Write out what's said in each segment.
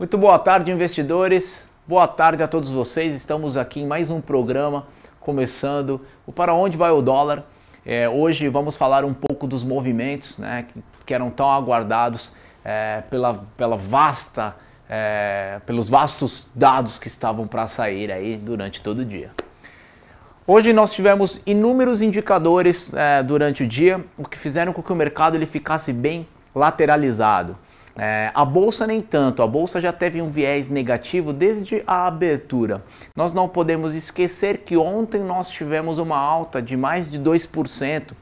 Muito boa tarde, investidores. Boa tarde a todos vocês. Estamos aqui em mais um programa, começando o Para Onde Vai o Dólar. É, hoje vamos falar um pouco dos movimentos né, que eram tão aguardados é, pela, pela vasta, é, pelos vastos dados que estavam para sair aí durante todo o dia. Hoje nós tivemos inúmeros indicadores é, durante o dia, o que fizeram com que o mercado ele ficasse bem lateralizado. É, a bolsa nem tanto, a bolsa já teve um viés negativo desde a abertura. Nós não podemos esquecer que ontem nós tivemos uma alta de mais de 2%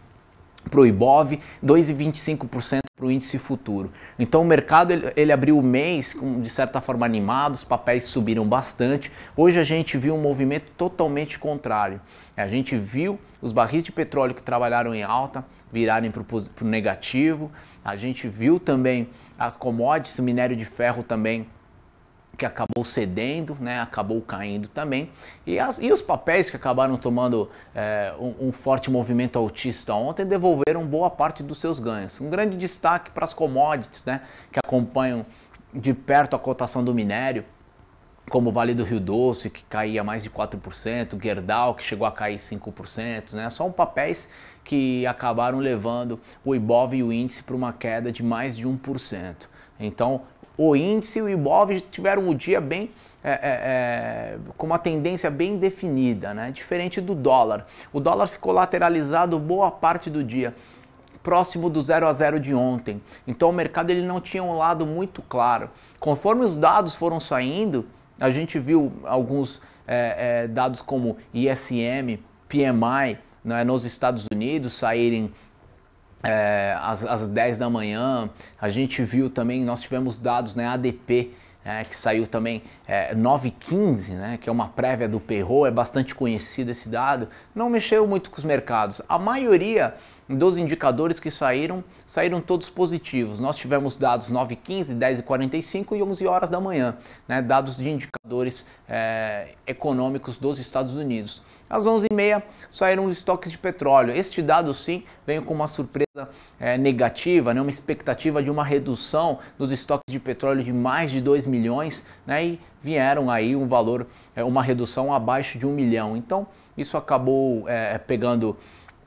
para o IBOV, 2,25% para o índice futuro. Então o mercado ele, ele, abriu o mês com, de certa forma animado, os papéis subiram bastante. Hoje a gente viu um movimento totalmente contrário. A gente viu os barris de petróleo que trabalharam em alta virarem para o negativo. A gente viu também as commodities, o minério de ferro também que acabou cedendo, né, acabou caindo também, e, as, e os papéis que acabaram tomando é, um, um, forte movimento autista ontem devolveram boa parte dos seus ganhos. Um grande destaque para as commodities, né, que acompanham de perto a cotação do minério, como o Vale do Rio Doce, que caía mais de 4%, Gerdau, que chegou a cair 5%, né? São papéis que acabaram levando o Ibov e o índice para uma queda de mais de 1%. Então, o índice e o Ibov tiveram o dia bem é, é, é, com uma tendência bem definida, né? diferente do dólar. O dólar ficou lateralizado boa parte do dia, próximo do 0 a 0 de ontem. Então o mercado ele não tinha um lado muito claro. Conforme os dados foram saindo, a gente viu alguns é, é, dados como ISM, PMI né, nos Estados Unidos saírem é, às, às 10 da manhã. A gente viu também, nós tivemos dados, né, ADP, é, que saiu também é, 9,15, né, que é uma prévia do Perrot, é bastante conhecido esse dado, não mexeu muito com os mercados. A maioria dos indicadores que saíram, saíram todos positivos. Nós tivemos dados 9,15, 10,45 e 11 horas da manhã, né, dados de indicadores é, econômicos dos Estados Unidos. Às 11h30 saíram os estoques de petróleo. Este dado, sim, veio com uma surpresa é, negativa, né, uma expectativa de uma redução dos estoques de petróleo de mais de 2 milhões né, e vieram aí um valor, é, uma redução abaixo de 1 milhão. Então, isso acabou é, pegando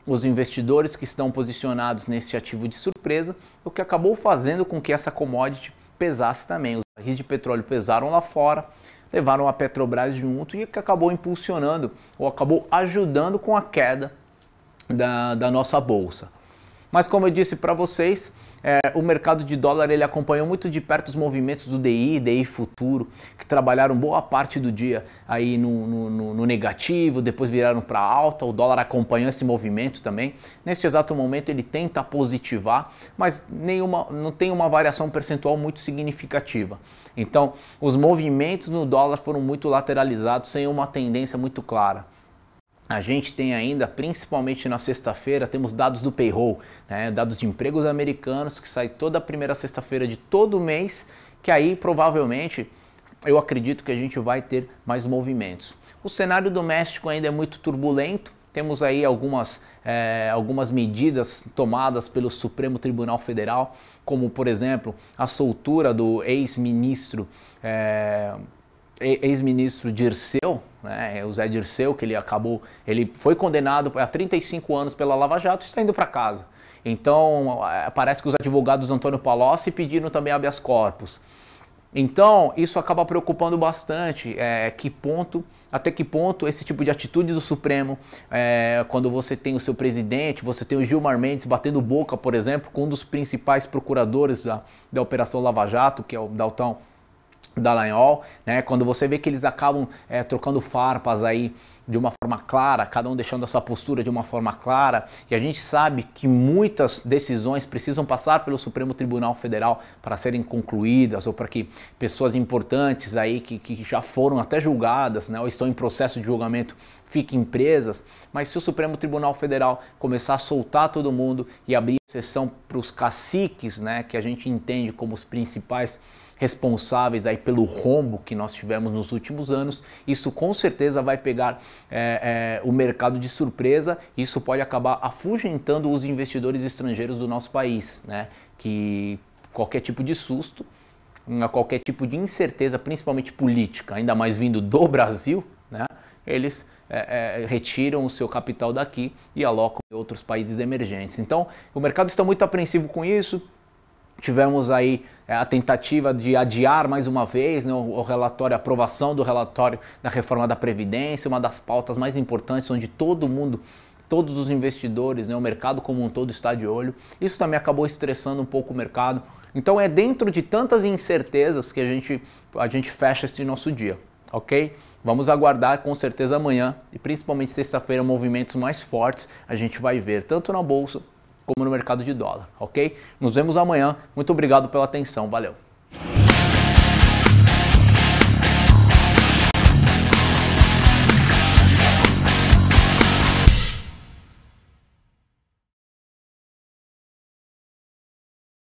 os investidores que estão posicionados nesse ativo de surpresa, o que acabou fazendo com que essa commodity pesasse também. Os barris de petróleo pesaram lá fora, levaram a Petrobras junto e que acabou impulsionando ou acabou ajudando com a queda da, da nossa bolsa. Mas como eu disse para vocês, é, o mercado de dólar ele acompanhou muito de perto os movimentos do DI, DI futuro, que trabalharam boa parte do dia aí no, no, no negativo, depois viraram para alta. O dólar acompanhou esse movimento também. Neste exato momento ele tenta positivar, mas nenhuma, não tem uma variação percentual muito significativa. Então os movimentos no dólar foram muito lateralizados, sem uma tendência muito clara. A gente tem ainda, principalmente na sexta-feira, temos dados do payroll, né? dados de empregos americanos que sai toda a primeira sexta-feira de todo mês, que aí provavelmente eu acredito que a gente vai ter mais movimentos. O cenário doméstico ainda é muito turbulento, temos aí algumas, é, algumas medidas tomadas pelo Supremo Tribunal Federal, como por exemplo a soltura do ex-ministro. É, ex-ministro Dirceu, né, é o Zé Dirceu, que ele acabou, ele foi condenado a 35 anos pela Lava Jato e está indo para casa. Então, é, parece que os advogados do Antônio Palocci pediram também habeas corpus. Então, isso acaba preocupando bastante, é, que ponto, até que ponto esse tipo de atitude do Supremo, é, quando você tem o seu presidente, você tem o Gilmar Mendes batendo boca, por exemplo, com um dos principais procuradores da, da Operação Lava Jato, que é o Daltão da Lanhol, né? Quando você vê que eles acabam é, trocando farpas aí de uma forma clara, cada um deixando a sua postura de uma forma clara, e a gente sabe que muitas decisões precisam passar pelo Supremo Tribunal Federal para serem concluídas ou para que pessoas importantes aí que, que já foram até julgadas, né, ou estão em processo de julgamento fiquem presas, mas se o Supremo Tribunal Federal começar a soltar todo mundo e abrir exceção para os caciques, né, que a gente entende como os principais responsáveis aí pelo rombo que nós tivemos nos últimos anos, isso com certeza vai pegar é, é, o mercado de surpresa. Isso pode acabar afugentando os investidores estrangeiros do nosso país, né? Que qualquer tipo de susto, qualquer tipo de incerteza, principalmente política, ainda mais vindo do Brasil, né? Eles é, é, retiram o seu capital daqui e alocam em outros países emergentes. Então, o mercado está muito apreensivo com isso. Tivemos aí é, a tentativa de adiar mais uma vez né, o relatório, a aprovação do relatório da reforma da Previdência, uma das pautas mais importantes, onde todo mundo todos os investidores, né, o mercado como um todo está de olho. Isso também acabou estressando um pouco o mercado. Então é dentro de tantas incertezas que a gente, a gente fecha este nosso dia, ok? Vamos aguardar com certeza amanhã e principalmente sexta-feira movimentos mais fortes a gente vai ver tanto na bolsa como no mercado de dólar, ok? Nos vemos amanhã. Muito obrigado pela atenção. Valeu.